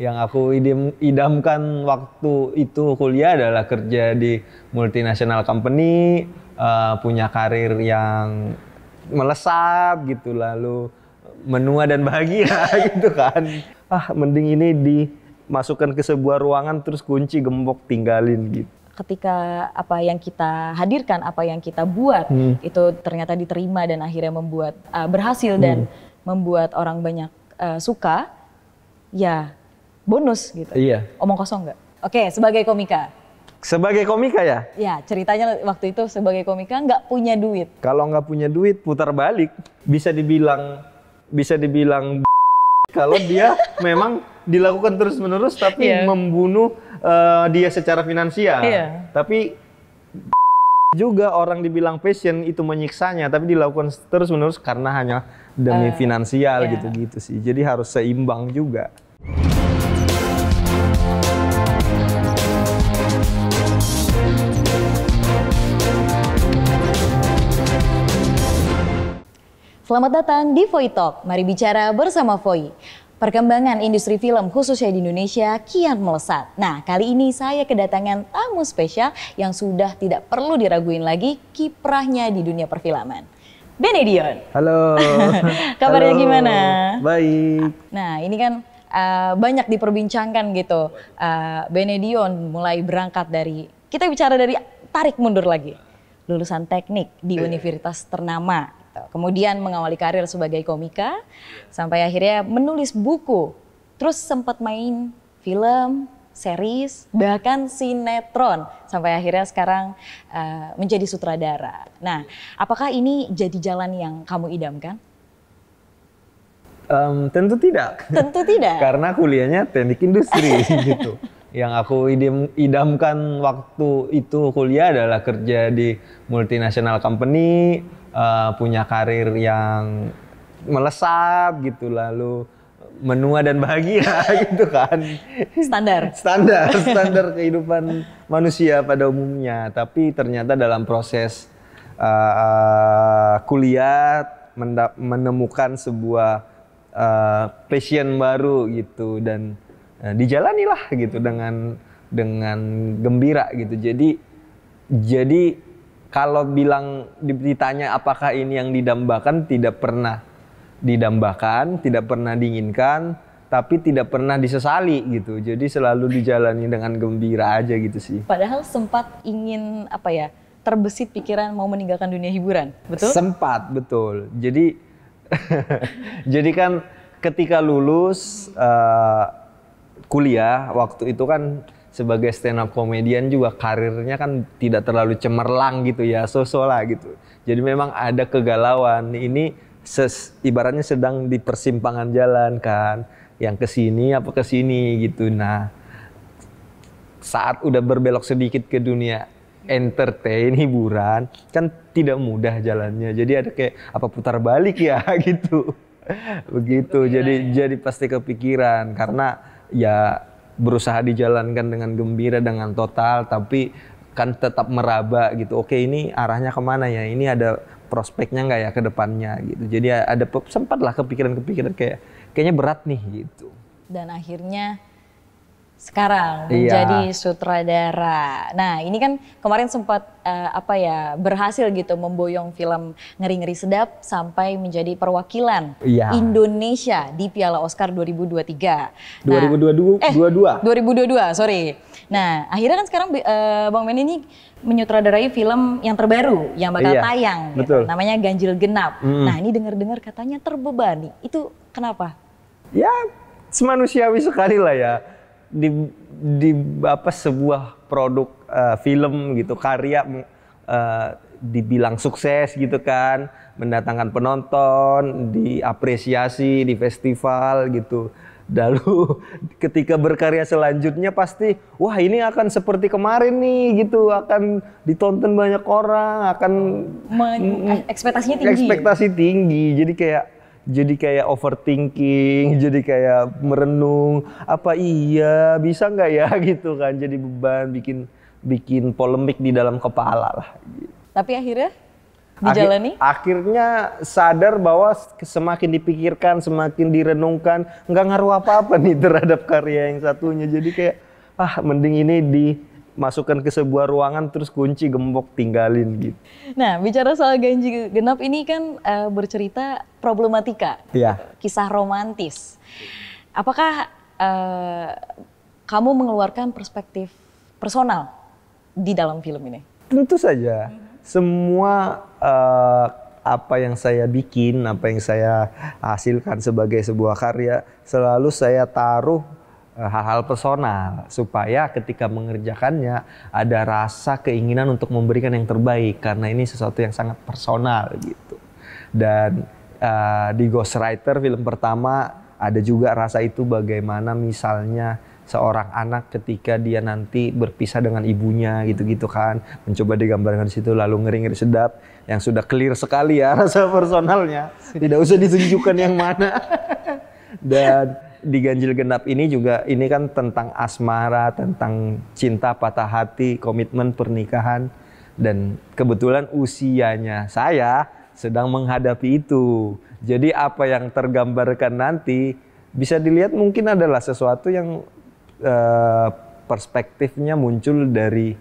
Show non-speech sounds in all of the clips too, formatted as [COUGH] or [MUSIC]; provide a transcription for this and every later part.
yang aku idam, idamkan waktu itu kuliah adalah kerja di multinasional company, uh, punya karir yang melesat gitu lalu menua dan bahagia [LAUGHS] gitu kan. Ah, mending ini dimasukkan ke sebuah ruangan terus kunci gembok tinggalin gitu ketika apa yang kita hadirkan, apa yang kita buat hmm. itu ternyata diterima dan akhirnya membuat uh, berhasil hmm. dan membuat orang banyak uh, suka, ya bonus gitu. Iya. Omong kosong nggak? Oke, sebagai komika. Sebagai komika ya? Ya, ceritanya waktu itu sebagai komika nggak punya duit. Kalau nggak punya duit, putar balik. Bisa dibilang, bisa dibilang [LAUGHS] kalau dia [LAUGHS] memang dilakukan terus-menerus tapi yeah. membunuh uh, dia secara finansial. Yeah. Tapi [LAUGHS] juga orang dibilang passion itu menyiksanya tapi dilakukan terus-menerus karena hanya demi uh, finansial iya. gitu-gitu yeah. sih. Jadi harus seimbang juga. Selamat datang di Voi Talk. Mari bicara bersama Voi. Perkembangan industri film khususnya di Indonesia kian melesat. Nah, kali ini saya kedatangan tamu spesial yang sudah tidak perlu diraguin lagi kiprahnya di dunia perfilman. Benedion. Halo. [LAUGHS] Kabarnya gimana? Baik. Nah, ini kan uh, banyak diperbincangkan gitu. Uh, eh, Benedion mulai berangkat dari kita bicara dari tarik mundur lagi. Lulusan teknik di iya. universitas ternama Kemudian mengawali karir sebagai komika sampai akhirnya menulis buku. Terus sempat main film, series, bahkan sinetron sampai akhirnya sekarang uh, menjadi sutradara. Nah, apakah ini jadi jalan yang kamu idamkan? Um, tentu tidak. Tentu tidak. [LAUGHS] Karena kuliahnya teknik industri [LAUGHS] gitu yang aku idam, idamkan waktu itu kuliah adalah kerja di multinasional company, uh, punya karir yang melesat gitu lalu menua dan bahagia [LAUGHS] gitu kan. Standar. Standar, [LAUGHS] standar kehidupan manusia pada umumnya, tapi ternyata dalam proses uh, kuliah menemukan sebuah uh, passion baru gitu dan Eh, dijalani lah gitu dengan dengan gembira gitu. Jadi jadi kalau bilang ditanya apakah ini yang didambakan tidak pernah didambakan, tidak pernah diinginkan, tapi tidak pernah disesali gitu. Jadi selalu dijalani dengan gembira aja gitu sih. Padahal sempat ingin apa ya? terbesit pikiran mau meninggalkan dunia hiburan, betul? Sempat, betul. Jadi [LAUGHS] jadi kan ketika lulus uh, kuliah waktu itu kan sebagai stand up komedian juga karirnya kan tidak terlalu cemerlang gitu ya, sosola gitu. Jadi memang ada kegalauan. Ini ses, ibaratnya sedang di persimpangan jalan kan, yang ke sini apa ke sini gitu. Nah, saat udah berbelok sedikit ke dunia entertain hiburan kan tidak mudah jalannya. Jadi ada kayak apa putar balik ya [LAUGHS] gitu. Begitu. jadi iya, iya. jadi pasti kepikiran karena ya berusaha dijalankan dengan gembira dengan total tapi kan tetap meraba gitu oke ini arahnya kemana ya ini ada prospeknya nggak ya ke depannya gitu jadi ya ada sempatlah kepikiran-kepikiran kayak kayaknya berat nih gitu dan akhirnya sekarang iya. menjadi sutradara. Nah, ini kan kemarin sempat uh, apa ya berhasil gitu memboyong film ngeri-ngeri sedap sampai menjadi perwakilan iya. Indonesia di Piala Oscar 2023. Nah, 2022 eh, 22. 2022, sorry. Nah, akhirnya kan sekarang uh, Bang Men ini menyutradarai film yang terbaru yang bakal iya, tayang gitu. betul. Gitu, namanya Ganjil Genap. Mm. Nah, ini dengar-dengar katanya terbebani. Itu kenapa? Ya, semanusiawi sekali lah ya di di apa sebuah produk uh, film gitu karya uh, dibilang sukses gitu kan mendatangkan penonton diapresiasi di festival gitu lalu [LAUGHS] ketika berkarya selanjutnya pasti wah ini akan seperti kemarin nih gitu akan ditonton banyak orang akan Men ekspektasinya tinggi ekspektasi tinggi jadi kayak jadi kayak overthinking, [LAUGHS] jadi kayak merenung, apa iya bisa nggak ya [LAUGHS] gitu kan, jadi beban bikin bikin polemik di dalam kepala lah. Tapi akhirnya dijalani? Akhir, akhirnya sadar bahwa semakin dipikirkan, semakin direnungkan, nggak ngaruh apa-apa nih terhadap karya yang satunya. Jadi kayak ah mending ini di masukkan ke sebuah ruangan terus kunci gembok tinggalin gitu. Nah bicara soal ganjil genap ini kan uh, bercerita problematika, ya. kisah romantis. Apakah uh, kamu mengeluarkan perspektif personal di dalam film ini? Tentu saja. Semua uh, apa yang saya bikin, apa yang saya hasilkan sebagai sebuah karya selalu saya taruh Eh, hal-hal personal supaya ketika mengerjakannya ada rasa keinginan untuk memberikan yang terbaik karena ini sesuatu yang sangat personal gitu dan uh, di Ghostwriter film pertama ada juga rasa itu bagaimana misalnya seorang anak ketika dia nanti berpisah dengan ibunya gitu-gitu kan mencoba digambarkan di situ lalu ngeri-ngeri sedap yang sudah clear sekali ya [LAUGHS] rasa personalnya tidak usah ditunjukkan yang mana [LAUGHS] dan di ganjil genap ini juga ini kan tentang asmara, tentang cinta patah hati, komitmen pernikahan dan kebetulan usianya saya sedang menghadapi itu. Jadi apa yang tergambarkan nanti bisa dilihat mungkin adalah sesuatu yang eh, perspektifnya muncul dari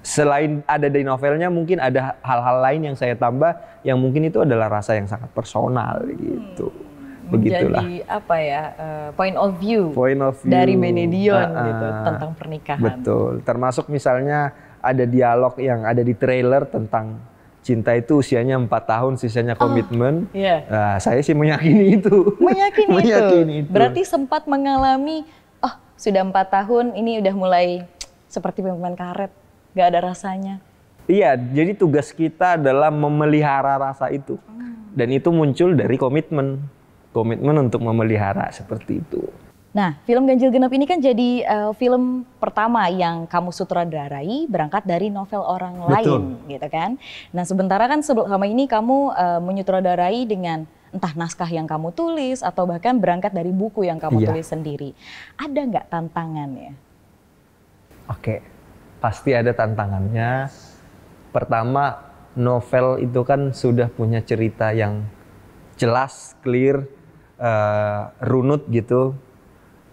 selain ada di novelnya mungkin ada hal-hal lain yang saya tambah yang mungkin itu adalah rasa yang sangat personal gitu. Hmm. Begitulah. menjadi apa ya uh, point of view point of view dari Benedion uh, ah, ah. gitu tentang pernikahan. Betul. Termasuk misalnya ada dialog yang ada di trailer tentang cinta itu usianya empat tahun sisanya oh, komitmen. Oh, iya. yeah. nah, saya sih meyakini itu. Meyakini, [LAUGHS] meyakini itu. itu. Berarti sempat mengalami oh sudah empat tahun ini udah mulai seperti pemain karet, gak ada rasanya. Iya, jadi tugas kita adalah memelihara rasa itu. Hmm. Dan itu muncul dari komitmen komitmen untuk memelihara seperti itu. Nah, film Ganjil Genap ini kan jadi uh, film pertama yang kamu sutradarai berangkat dari novel orang Betul. lain, gitu kan? Nah, sementara kan sebelum ini kamu uh, menyutradarai dengan entah naskah yang kamu tulis atau bahkan berangkat dari buku yang kamu iya. tulis sendiri. Ada nggak tantangannya? Oke, pasti ada tantangannya. Pertama, novel itu kan sudah punya cerita yang jelas, clear, Eh, runut gitu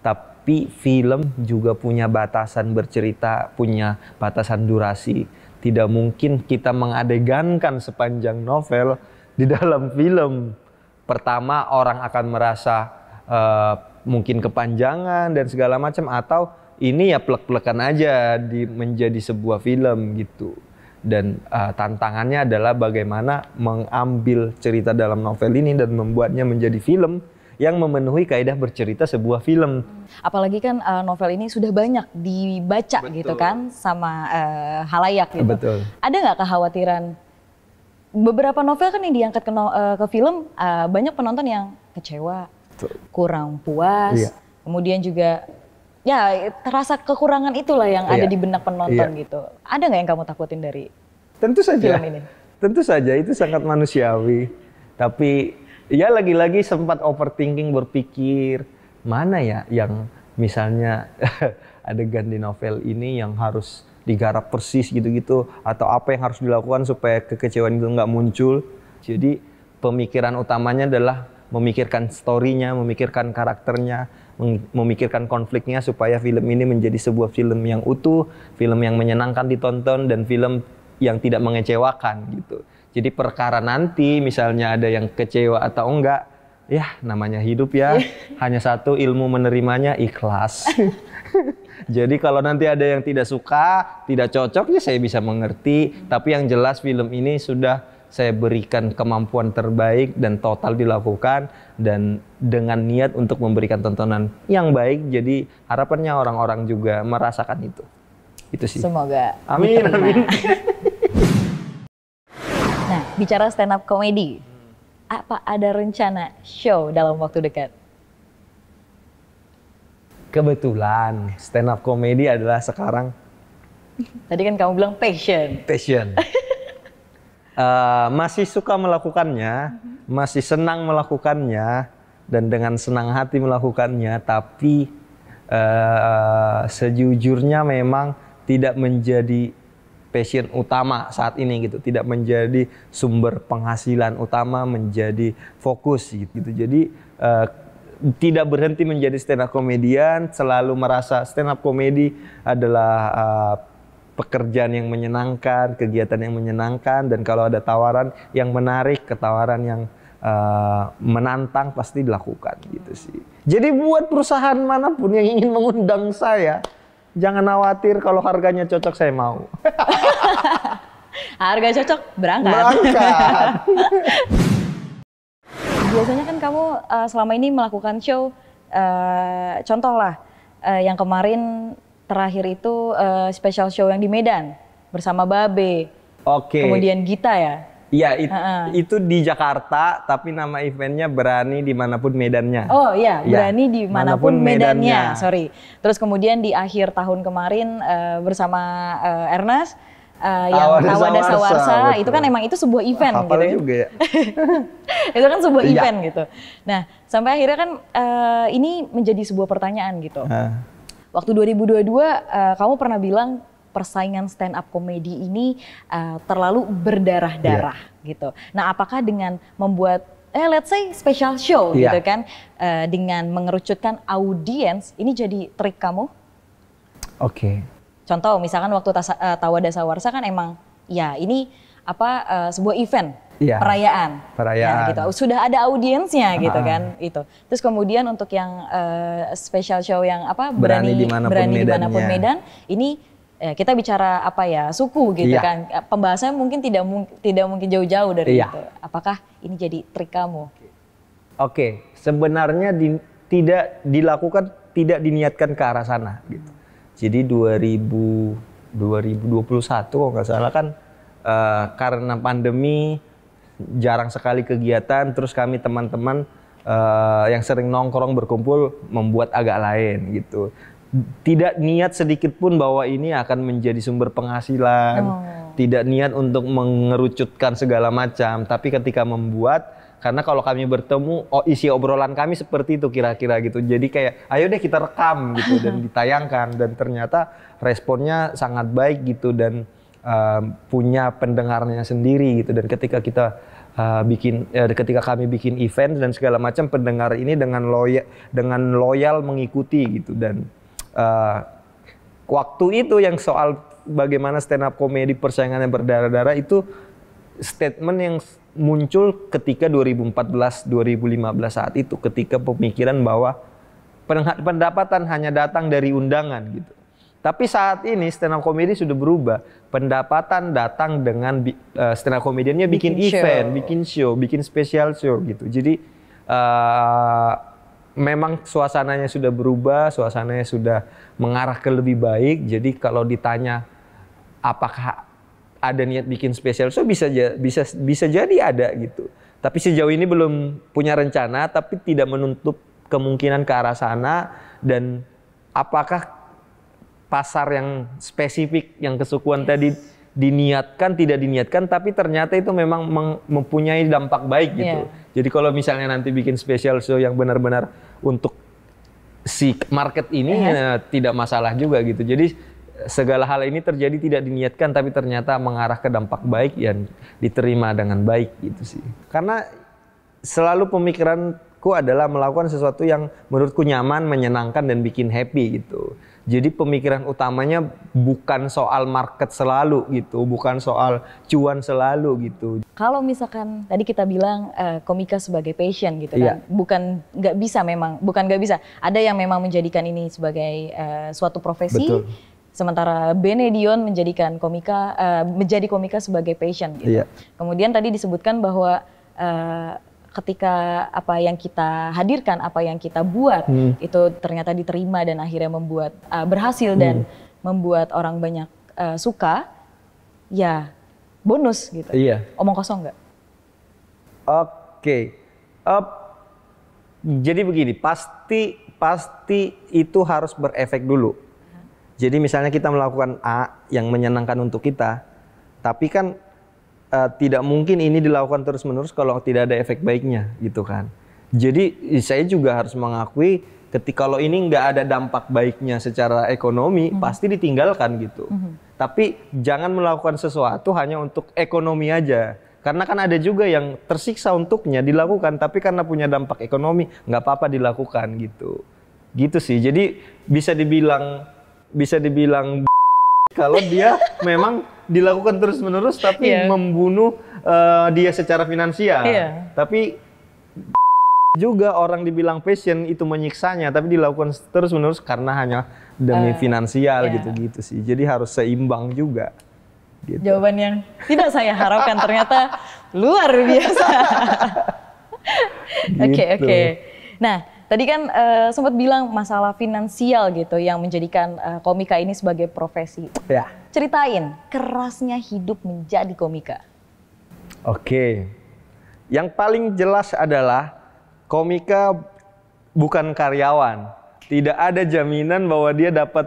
tapi film juga punya batasan bercerita punya batasan durasi tidak mungkin kita mengadegankan sepanjang novel di dalam film pertama orang akan merasa uh, mungkin kepanjangan dan segala macam atau ini ya plek-plekan aja di menjadi sebuah film gitu dan uh, tantangannya adalah bagaimana mengambil cerita dalam novel ini dan membuatnya menjadi film yang memenuhi kaidah bercerita sebuah film. Apalagi kan uh, novel ini sudah banyak dibaca Betul. gitu kan sama uh, halayak gitu. Betul. Ada nggak kekhawatiran beberapa novel kan yang diangkat ke, no, uh, ke film uh, banyak penonton yang kecewa, Betul. kurang puas, iya. kemudian juga ya terasa kekurangan itulah yang iya. ada di benak penonton iya. gitu. Ada nggak yang kamu takutin dari tentu saja film ini? Tentu saja itu sangat manusiawi, tapi ya lagi-lagi sempat overthinking berpikir mana ya yang misalnya [LAUGHS] adegan di novel ini yang harus digarap persis gitu-gitu atau apa yang harus dilakukan supaya kekecewaan itu nggak muncul. Jadi pemikiran utamanya adalah memikirkan storynya, memikirkan karakternya, memikirkan konfliknya supaya film ini menjadi sebuah film yang utuh, film yang menyenangkan ditonton dan film yang tidak mengecewakan gitu. Jadi perkara nanti misalnya ada yang kecewa atau enggak, ya namanya hidup ya. [LAUGHS] Hanya satu ilmu menerimanya ikhlas. [LAUGHS] Jadi kalau nanti ada yang tidak suka, tidak cocok ya saya bisa mengerti. Tapi yang jelas film ini sudah saya berikan kemampuan terbaik dan total dilakukan dan dengan niat untuk memberikan tontonan yang baik. Jadi harapannya orang-orang juga merasakan itu. Itu sih. Semoga. Amin. Amin. [LAUGHS] bicara stand up comedy, hmm. apa ada rencana show dalam waktu dekat? Kebetulan stand up comedy adalah sekarang. [LAUGHS] Tadi kan kamu bilang passion. Passion. uh, [LAUGHS] masih suka melakukannya, mm-hmm. masih senang melakukannya, dan dengan senang hati melakukannya. Tapi uh, sejujurnya memang tidak menjadi passion utama saat ini gitu tidak menjadi sumber penghasilan utama menjadi fokus gitu, gitu. jadi uh, tidak berhenti menjadi stand up komedian selalu merasa stand up komedi adalah uh, pekerjaan yang menyenangkan kegiatan yang menyenangkan dan kalau ada tawaran yang menarik ketawaran yang uh, menantang pasti dilakukan gitu sih jadi buat perusahaan manapun yang ingin mengundang saya jangan khawatir kalau harganya cocok saya mau. [LAUGHS] Harga cocok berangkat. Berangkat. [LAUGHS] Biasanya kan kamu uh, selama ini melakukan show, uh, eh, contoh lah uh, eh, yang kemarin terakhir itu uh, special show yang di Medan bersama Babe. Oke. Okay. Kemudian Gita ya. Iya, it, uh-uh. itu di Jakarta, tapi nama eventnya berani dimanapun medannya. Oh iya, iya berani ya, dimanapun medannya. medannya. Sorry. Terus kemudian di akhir tahun kemarin uh, bersama uh, Ernest uh, yang Tawada Sawarsa, Sawarsa itu kan emang itu sebuah event gitu. Ya. juga ya. [LAUGHS] itu kan sebuah ya. event gitu. Nah, sampai akhirnya kan uh, ini menjadi sebuah pertanyaan gitu. Uh. Waktu 2022 uh, kamu pernah bilang persaingan stand up komedi ini uh, terlalu berdarah-darah yeah. gitu. Nah, apakah dengan membuat eh let's say special show yeah. gitu kan uh, dengan mengerucutkan audiens ini jadi trik kamu? Oke. Okay. Contoh misalkan waktu tasa, uh, Tawada Sawarsa kan emang ya ini apa uh, sebuah event yeah. perayaan. Perayaan. Ya, gitu. Sudah ada audiensnya uh-huh. gitu kan itu. Terus kemudian untuk yang uh, special show yang apa berani berani dimanapun, berani dimanapun Medan ini ya, kita bicara apa ya suku gitu iya. kan pembahasannya mungkin tidak tidak mungkin jauh-jauh dari iya. itu apakah ini jadi trik kamu oke sebenarnya di, tidak dilakukan tidak diniatkan ke arah sana gitu jadi 2000 2021 kalau nggak salah kan uh, karena pandemi jarang sekali kegiatan terus kami teman-teman uh, yang sering nongkrong berkumpul membuat agak lain gitu tidak niat sedikit pun bahwa ini akan menjadi sumber penghasilan, oh. tidak niat untuk mengerucutkan segala macam, tapi ketika membuat karena kalau kami bertemu oh isi obrolan kami seperti itu kira-kira gitu. Jadi kayak ayo deh kita rekam gitu dan [LAUGHS] ditayangkan dan ternyata responnya sangat baik gitu dan uh, punya pendengarnya sendiri gitu dan ketika kita uh, bikin uh, ketika kami bikin event dan segala macam pendengar ini dengan loyal dengan loyal mengikuti gitu dan uh, waktu itu yang soal bagaimana stand up komedi persaingan yang berdarah-darah itu statement yang muncul ketika 2014 2015 saat itu ketika pemikiran bahwa pendapatan hanya datang dari undangan gitu. Tapi saat ini stand up comedy sudah berubah. Pendapatan datang dengan uh, stand up komediannya bikin, bikin event, show. bikin show, bikin special show gitu. Jadi uh, memang suasananya sudah berubah, suasananya sudah mengarah ke lebih baik. Jadi kalau ditanya apakah ada niat bikin spesial so bisa bisa bisa jadi ada gitu. Tapi sejauh ini belum punya rencana, tapi tidak menutup kemungkinan ke arah sana dan apakah pasar yang spesifik yang kesukuan yes. tadi diniatkan tidak diniatkan tapi ternyata itu memang mempunyai dampak baik gitu. Yeah. Jadi kalau misalnya nanti bikin special show yang benar-benar untuk si market ini yes. Iya. Ya tidak masalah juga gitu. Jadi segala hal ini terjadi tidak diniatkan tapi ternyata mengarah ke dampak baik yang diterima dengan baik gitu sih. Karena selalu pemikiranku adalah melakukan sesuatu yang menurutku nyaman, menyenangkan dan bikin happy gitu. Jadi pemikiran utamanya bukan soal market selalu gitu, bukan soal cuan selalu gitu. Kalau misalkan tadi kita bilang uh, komika sebagai passion gitu kan, yeah. bukan nggak bisa memang, bukan nggak bisa. Ada yang memang menjadikan ini sebagai uh, suatu profesi. Betul. Sementara Benedion menjadikan komika uh, menjadi komika sebagai passion. Gitu. Yeah. Kemudian tadi disebutkan bahwa uh, ketika apa yang kita hadirkan, apa yang kita buat hmm. itu ternyata diterima dan akhirnya membuat uh, berhasil hmm. dan membuat orang banyak uh, suka, ya bonus gitu. Iya. Omong kosong nggak? Oke. Okay. Uh, jadi begini, pasti pasti itu harus berefek dulu. Jadi misalnya kita melakukan A yang menyenangkan untuk kita, tapi kan uh, tidak mungkin ini dilakukan terus-menerus kalau tidak ada efek baiknya gitu kan. Jadi saya juga harus mengakui ketika kalau ini nggak ada dampak baiknya secara ekonomi hmm. pasti ditinggalkan gitu. Hmm. Tapi jangan melakukan sesuatu hanya untuk ekonomi aja. Karena kan ada juga yang tersiksa untuknya dilakukan, tapi karena punya dampak ekonomi nggak apa-apa dilakukan gitu. Gitu sih. Jadi bisa dibilang bisa dibilang kalau dia memang dilakukan terus-menerus tapi yeah. membunuh uh, dia secara finansial. Yeah. Tapi juga orang dibilang passion itu menyiksanya tapi dilakukan terus-menerus karena hanya demi uh, finansial iya. gitu-gitu yeah. sih. Jadi harus seimbang juga. Gitu. Jawaban yang tidak saya harapkan ternyata luar biasa. [LAUGHS] Gitu. Oke, oke. okay, okay. Nah, Tadi kan uh, sempat bilang masalah finansial gitu yang menjadikan uh, komika ini sebagai profesi. Ya. Ceritain kerasnya hidup menjadi komika. Oke. Yang paling jelas adalah komika bukan karyawan. Tidak ada jaminan bahwa dia dapat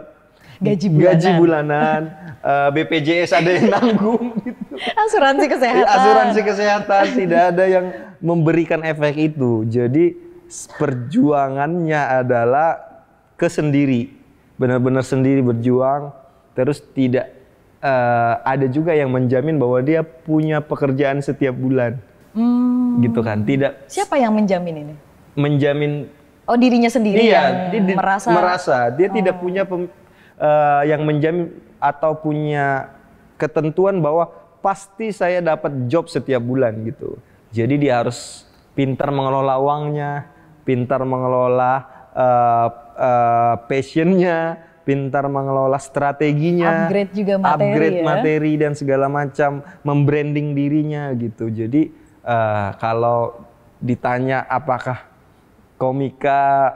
gaji bulanan, gaji bulanan uh, eh, BPJS ada yang nanggung [LAUGHS] gitu. Asuransi kesehatan. Asuransi kesehatan tidak ada yang memberikan efek itu. Jadi perjuangannya adalah kesendiri, benar-benar sendiri berjuang, terus tidak uh, ada juga yang menjamin bahwa dia punya pekerjaan setiap bulan, hmm. gitu kan? Tidak. Siapa yang menjamin ini? Menjamin. Oh dirinya sendiri iya, yang dia, merasa. Merasa dia oh. tidak punya pem, uh, yang menjamin atau punya ketentuan bahwa pasti saya dapat job setiap bulan gitu. Jadi dia harus pintar mengelola uangnya, pintar mengelola uh, uh, passionnya, pintar mengelola strateginya, upgrade juga materi, upgrade ya? materi dan segala macam, membranding dirinya gitu. Jadi uh, kalau ditanya apakah komika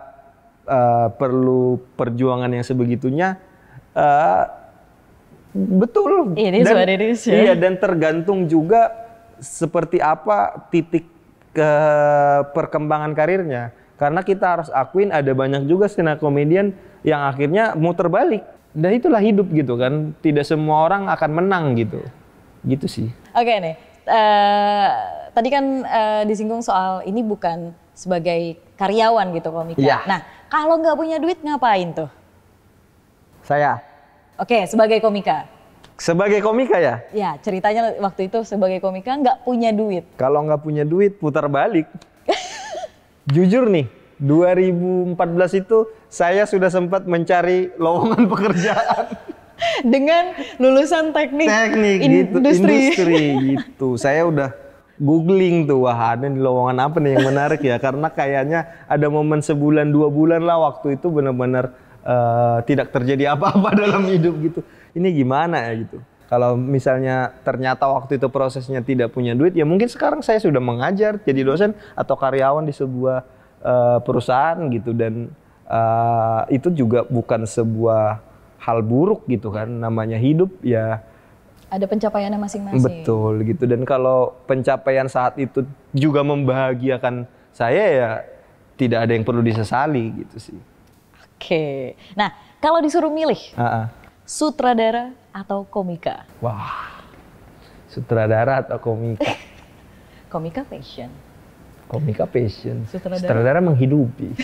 uh, perlu perjuangan yang sebegitunya, uh, betul. Ini dan, Iya dan tergantung juga seperti apa titik ke perkembangan karirnya karena kita harus akuin ada banyak juga stand komedian yang akhirnya mau terbalik dan itulah hidup gitu kan tidak semua orang akan menang gitu gitu sih oke okay, nih uh, tadi kan uh, disinggung soal ini bukan sebagai karyawan gitu komika yeah. nah kalau nggak punya duit ngapain tuh saya oke okay, sebagai komika sebagai komika ya? Ya, ceritanya waktu itu sebagai komika nggak punya duit. Kalau nggak punya duit, putar balik. [LAUGHS] Jujur nih, 2014 itu saya sudah sempat mencari lowongan [LAUGHS] pekerjaan. Dengan lulusan teknik, teknik gitu. industri. gitu, industri gitu. Saya udah googling tuh, wah ada di lowongan apa nih yang menarik ya? Karena kayaknya ada momen sebulan dua bulan lah waktu itu benar-benar uh, tidak terjadi apa-apa [LAUGHS] dalam hidup gitu ini gimana ya gitu. Kalau misalnya ternyata waktu itu prosesnya tidak punya duit, ya mungkin sekarang saya sudah mengajar jadi dosen atau karyawan di sebuah uh, perusahaan gitu dan uh, itu juga bukan sebuah hal buruk gitu kan namanya hidup ya ada pencapaiannya masing-masing. Betul gitu. Dan kalau pencapaian saat itu juga membahagiakan saya ya tidak ada yang perlu disesali gitu sih. Oke. Nah, kalau disuruh milih, uh -uh sutradara atau komika? Wah, sutradara atau komika? [LAUGHS] komika passion. Komika passion. Sutradara, sutradara menghidupi.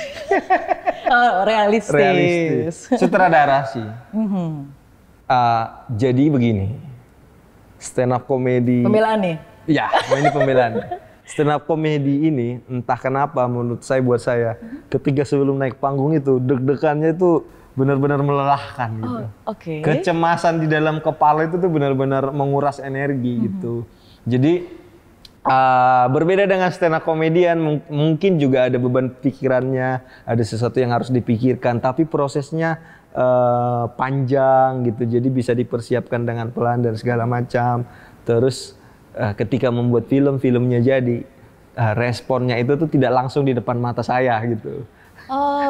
[LAUGHS] oh, realistis. realistis. Sutradara sih. Mm -hmm. uh, jadi begini, stand up komedi. Pembelaan nih? Iya, ini pembelaan. [LAUGHS] stand up komedi ini entah kenapa menurut saya buat saya mm-hmm. ketika sebelum naik panggung itu deg-degannya itu benar-benar melelahkan gitu. Oh, Oke. Okay. Kecemasan di dalam kepala itu tuh benar-benar menguras energi mm -hmm. gitu. Jadi uh, berbeda dengan stand up komedian mung mungkin juga ada beban pikirannya, ada sesuatu yang harus dipikirkan, tapi prosesnya uh, panjang gitu. Jadi bisa dipersiapkan dengan pelan dan segala macam. Terus uh, ketika membuat film, filmnya jadi uh, responnya itu tuh tidak langsung di depan mata saya gitu. Oh.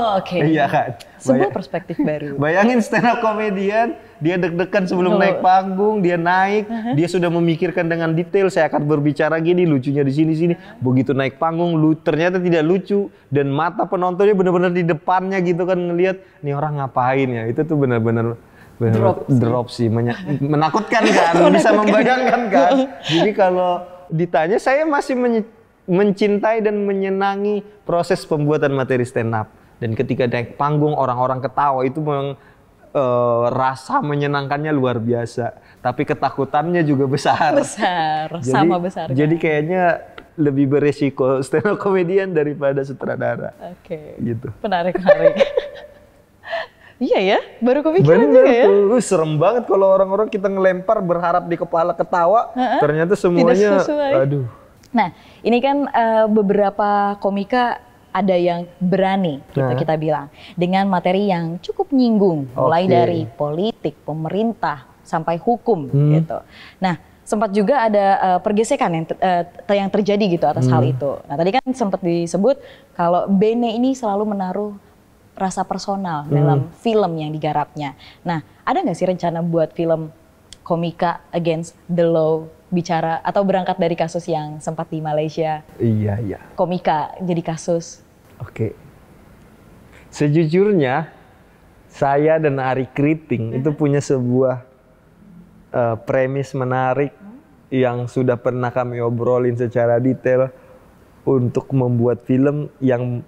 Oh, oke. Okay. Iya kan. Sebuah perspektif baru. [LAUGHS] Bayangin stand up comedian, dia deg-degan sebelum naik panggung, dia naik, uh-huh. dia sudah memikirkan dengan detail saya akan berbicara gini, lucunya di sini sini. Begitu naik panggung, lu ternyata tidak lucu dan mata penontonnya benar-benar di depannya gitu kan ngelihat nih orang ngapain ya. Itu tuh benar-benar drop, drop sih, [LAUGHS] menakutkan kan, menakutkan. bisa membayangkan kan. [LAUGHS] Jadi kalau ditanya saya masih mencintai dan menyenangi proses pembuatan materi stand up dan ketika naik panggung orang-orang ketawa itu meng, e, rasa menyenangkannya luar biasa. Tapi ketakutannya juga besar. Besar, [LAUGHS] jadi, sama besar. Kan? Jadi kayaknya lebih beresiko [LAUGHS] stand up comedian daripada sutradara. Oke. Okay. Gitu. Menarik, menarik. [LAUGHS] Iya ya, baru kepikiran Bener juga ya. Tuh, serem banget kalau orang-orang kita ngelempar berharap di kepala ketawa, uh -huh. ternyata semuanya aduh. Nah, ini kan uh, beberapa komika ada yang berani gitu nah. kita bilang dengan materi yang cukup nyinggung okay. mulai dari politik, pemerintah sampai hukum hmm. gitu. Nah, sempat juga ada uh, pergesekan yang ter, uh, yang terjadi gitu atas hmm. hal itu. Nah, tadi kan sempat disebut kalau Bene ini selalu menaruh rasa personal hmm. dalam film yang digarapnya. Nah, ada nggak sih rencana buat film komika against the law bicara atau berangkat dari kasus yang sempat di Malaysia. Iya, iya. Komika jadi kasus. Oke. Sejujurnya saya dan Ari Kriting mm-hmm. itu punya sebuah uh, premis menarik yang sudah pernah kami obrolin secara detail untuk membuat film yang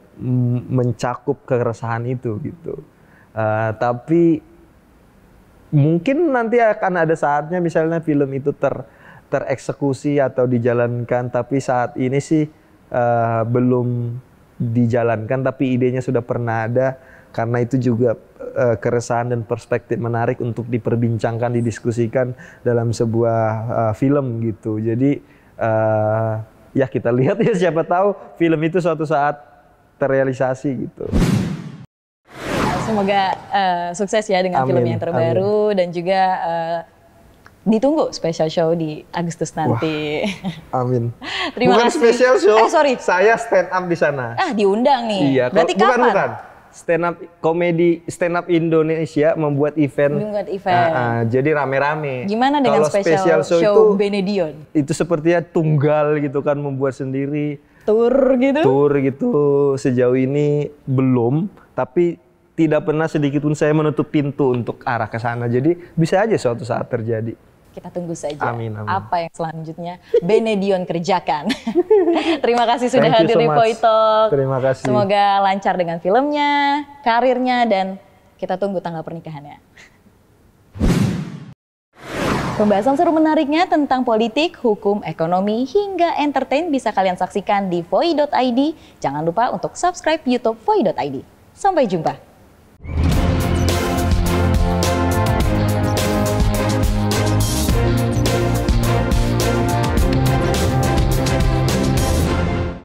mencakup keresahan itu gitu. Uh, tapi mungkin nanti akan ada saatnya misalnya film itu ter tereksekusi atau dijalankan tapi saat ini sih uh, belum dijalankan tapi idenya sudah pernah ada karena itu juga uh, keresahan dan perspektif menarik untuk diperbincangkan didiskusikan dalam sebuah uh, film gitu jadi uh, ya kita lihat ya siapa tahu film itu suatu saat terrealisasi gitu semoga uh, sukses ya dengan Amin. film yang terbaru Amin. dan juga uh, ditunggu special show di Agustus nanti. Wah, amin. [LAUGHS] Terima bukan kasih. special show. Eh, sorry. Saya stand up di sana. Ah, diundang nih. Iya, Berarti bukan, kapan? Bukan. Stand up komedi stand up Indonesia membuat event. Membuat ah, event. Uh, uh, jadi rame-rame. Gimana dengan Kalau special, special show, show itu, Benedion? Itu sepertinya tunggal gitu kan membuat sendiri. Tour gitu. Tour gitu sejauh ini belum, tapi tidak pernah sedikit pun saya menutup pintu untuk arah ke sana. Jadi bisa aja suatu saat terjadi kita tunggu saja amin, amin. apa yang selanjutnya Benedion kerjakan. [LAUGHS] Terima kasih sudah Thank hadir so di Poitok. Terima kasih. Semoga lancar dengan filmnya, karirnya dan kita tunggu tanggal pernikahannya. Pembahasan seru menariknya tentang politik, hukum, ekonomi, hingga entertain bisa kalian saksikan di voi.id. Jangan lupa untuk subscribe YouTube voi.id. Sampai jumpa.